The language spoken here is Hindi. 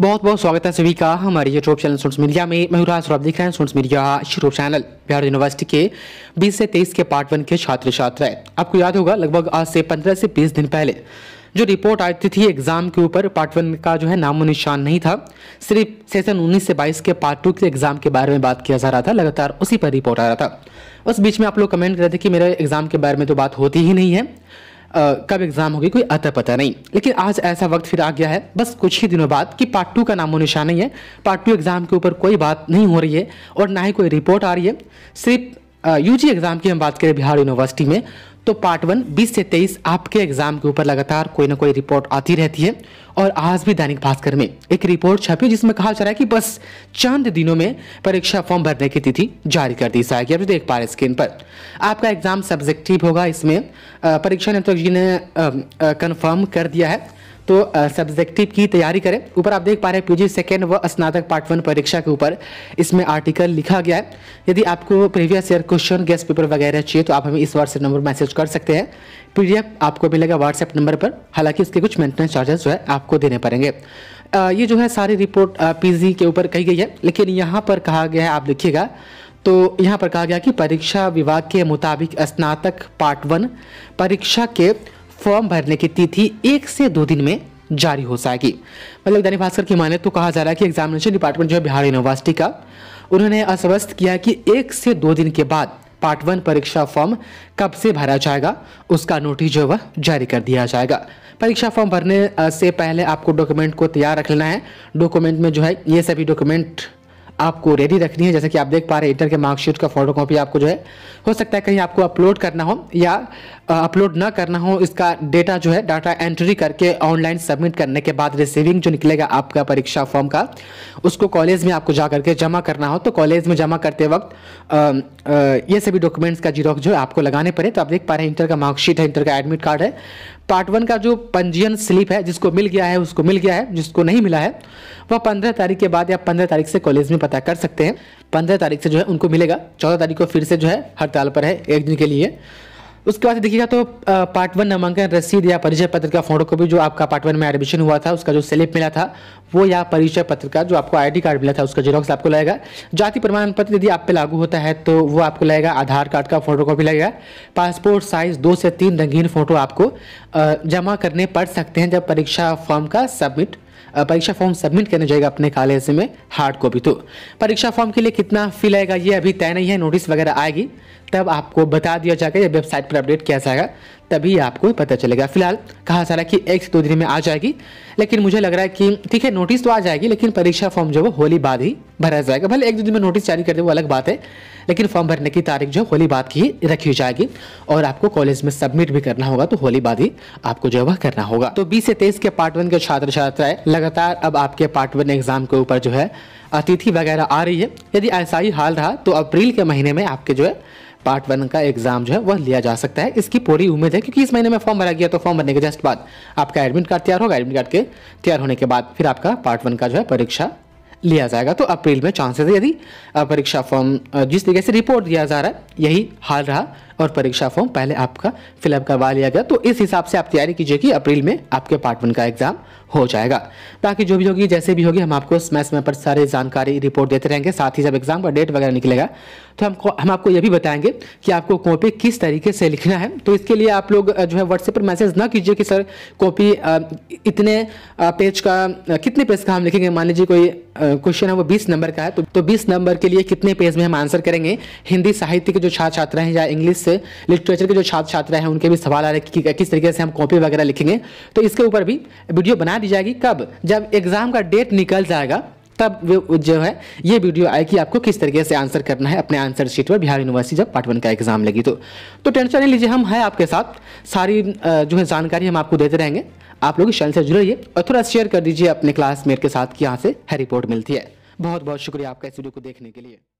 बहुत बहुत स्वागत है सभी का हमारे यूट्यूब चैनल सोन्स मीडिया में मयूराज और आप देख रहे हैं sons media YouTube channel Bihar university के 20 से 23 के पार्ट वन के छात्र छात्राएं आपको याद होगा लगभग आज से 15 से 20 दिन पहले जो रिपोर्ट आती थी एग्जाम के ऊपर पार्ट वन का जो है नामो निशान नहीं था सिर्फ सेशन उन्नीस से बाईस के पार्ट टू के एग्जाम के बारे में बात किया जा रहा था लगातार उसी पर रिपोर्ट आ रहा था उस बीच में आप लोग कमेंट कर रहे थे कि मेरे एग्जाम के बारे में तो बात होती ही नहीं है कब एग्जाम होगी कोई अतः पता नहीं लेकिन आज ऐसा वक्त फिर आ गया है बस कुछ ही दिनों बाद कि पार्ट टू का नामो निशान नहीं है पार्ट टू एग्जाम के ऊपर कोई बात नहीं हो रही है और ना ही कोई रिपोर्ट आ रही है सिर्फ यूजी एग्ज़ाम की हम बात करें बिहार यूनिवर्सिटी में तो पार्ट वन 20 से 23 आपके एग्जाम के ऊपर लगातार कोई ना कोई रिपोर्ट आती रहती है और आज भी दैनिक भास्कर में एक रिपोर्ट छपी जिसमें कहा जा रहा है कि बस चंद दिनों में परीक्षा फॉर्म भरने की तिथि जारी कर दी जाएगी अभी देख पा रहे स्क्रीन पर आपका एग्जाम सब्जेक्टिव होगा इसमें परीक्षा नेतृत्व जी ने कन्फर्म कर दिया है तो सब्जेक्टिव की तैयारी करें ऊपर आप देख पा रहे हैं पीजी सेकेंड व स्नातक पार्ट वन परीक्षा के ऊपर इसमें आर्टिकल लिखा गया है यदि आपको previous year question guest paper वगैरह चाहिए तो आप हमें इस व्हाट्सएप नंबर मैसेज कर सकते हैं पीडीएफ आपको मिलेगा व्हाट्सएप नंबर पर हालांकि इसके कुछ मेंटेनेंस चार्जेस जो है आपको देने पड़ेंगे ये जो है सारी रिपोर्ट पीजी के ऊपर कही गई है लेकिन यहाँ पर कहा गया है आप लिखिएगा तो यहाँ पर कहा गया कि परीक्षा विभाग के मुताबिक स्नातक पार्ट वन परीक्षा के फॉर्म भरने की तिथि एक से दो दिन में जारी हो जाएगी मतलब दैनिक भास्कर की माने तो कहा जा रहा है कि एग्जामिनेशन डिपार्टमेंट जो है बिहार यूनिवर्सिटी का उन्होंने आश्वस्त किया कि एक से दो दिन के बाद पार्ट वन परीक्षा फॉर्म कब से भरा जाएगा उसका नोटिस जो वह जारी कर दिया जाएगा परीक्षा फॉर्म भरने से पहले आपको डॉक्यूमेंट को तैयार रख लेना है डॉक्यूमेंट में जो है ये सभी डॉक्यूमेंट आपको रेडी रखनी है जैसे कि आप देख पा रहे हैं इंटर के मार्कशीट का फोटो कॉपी आपको जो है हो सकता है कहीं आपको अपलोड करना हो या अपलोड ना करना हो इसका डेटा जो है डाटा एंट्री करके ऑनलाइन सबमिट करने के बाद रिसीविंग जो निकलेगा आपका परीक्षा फॉर्म का उसको कॉलेज में आपको जा करके जमा करना हो तो कॉलेज में जमा करते वक्त आ, आ, ये सभी डॉक्यूमेंट्स का जीरो जो है आपको लगाने पड़े तो आप देख पा रहे हैं इंटर का मार्कशीट है इंटर का एडमिट कार्ड है पार्ट वन का जो पंजीयन स्लिप है जिसको मिल गया है उसको मिल गया है जिसको नहीं मिला है वह पंद्रह तारीख के बाद या पंद्रह तारीख से कॉलेज में पता कर सकते हैं पंद्रह तारीख से जो है उनको मिलेगा चौदह तारीख को फिर से जो है हड़ताल पर है एक दिन के लिए उसके बाद देखिएगा तो पार्ट वन नामांकन रसीद या परिचय पत्र का फोटोकॉपी जो आपका पार्ट वन में एडमिशन हुआ था उसका जो स्लिप मिला था वो या परिचय पत्र का जो आपको आईडी कार्ड मिला था उसका जेरोक्स आपको लगेगा जाति प्रमाण पत्र यदि आप पे लागू होता है तो वो आपको लगेगा आधार कार्ड का फोटोकॉपी लगेगा पासपोर्ट साइज दो से तीन रंगीन फोटो आपको जमा करने पड़ सकते हैं जब परीक्षा फॉर्म का सबमिट परीक्षा फॉर्म सबमिट करने जाएगा अपने कॉलेज में हार्ड कॉपी तो परीक्षा फॉर्म के लिए कितना फी लगेगा ये अभी तय नहीं है नोटिस वगैरह आएगी तब आपको बता दिया जाएगा या वेबसाइट पर अपडेट किया जाएगा तभी आपको पता चलेगा फिलहाल कहा जा रहा है कि एक से दो दिन में आ जाएगी लेकिन मुझे लग रहा है कि ठीक है नोटिस तो आ जाएगी लेकिन परीक्षा फॉर्म जो वो होली बाद ही भरा जाएगा भले एक दो दिन में नोटिस जारी कर दे वो अलग बात है लेकिन फॉर्म भरने की तारीख जो होली बाद की रखी जाएगी और आपको कॉलेज में सबमिट भी करना होगा तो होली बाद ही आपको जो है वह करना होगा तो बीस से तेईस के पार्ट वन के छात्र छात्राएं लगातार अब आपके पार्ट वन एग्जाम के ऊपर जो है अतिथि वगैरह आ रही है यदि ऐसा ही हाल रहा तो अप्रैल के महीने में आपके जो है पार्ट वन का एग्जाम जो है वह लिया जा सकता है इसकी पूरी उम्मीद है क्योंकि इस महीने में फॉर्म भरा गया तो फॉर्म भरने के जस्ट बाद आपका एडमिट कार्ड तैयार होगा एडमिट कार्ड के तैयार होने के बाद फिर आपका पार्ट वन का जो है परीक्षा लिया जाएगा तो अप्रैल में चांसेस है यदि परीक्षा फॉर्म जिस तरीके से रिपोर्ट दिया जा रहा है यही हाल रहा और परीक्षा फॉर्म पहले आपका फिलअप करवा लिया गया तो इस हिसाब से आप तैयारी कीजिए कि अप्रैल में आपके पार्ट वन का एग्जाम हो जाएगा ताकि जो भी होगी जैसे भी होगी हम आपको समय समय पर सारी जानकारी रिपोर्ट देते रहेंगे साथ ही जब एग्जाम का डेट वगैरह निकलेगा तो हमको हम आपको यह भी बताएंगे कि आपको कॉपी किस तरीके से लिखना है तो इसके लिए आप लोग जो है व्हाट्सएप पर मैसेज ना कीजिए कि सर कॉपी इतने पेज का कितने पेज का हम लिखेंगे मान लीजिए कोई क्वेश्चन है वो बीस नंबर का है तो, तो बीस नंबर के लिए कितने पेज में हम आंसर करेंगे हिंदी साहित्य के जो छात्र छात्रा हैं या इंग्लिश से लिटरेचर के जो छात्र छात्रा हैं उनके भी सवाल आ रहे हैं कि, कि किस तरीके से हम कॉपी वगैरह लिखेंगे तो इसके ऊपर भी वीडियो बना दी जाएगी कब जब एग्जाम का डेट निकल जाएगा तब जो है ये वीडियो आए कि आपको किस तरीके से आंसर करना है अपने आंसर शीट पर बिहार यूनिवर्सिटी जब पार्ट वन का एग्जाम लगी तो तो टेंशन नहीं लीजिए हम हैं आपके साथ सारी जो है जानकारी हम आपको देते रहेंगे आप लोग इस चैनल से रहिए और थोड़ा शेयर कर दीजिए अपने क्लासमेट के साथ कि यहाँ से है रिपोर्ट मिलती है बहुत बहुत शुक्रिया आपका इस वीडियो को देखने के लिए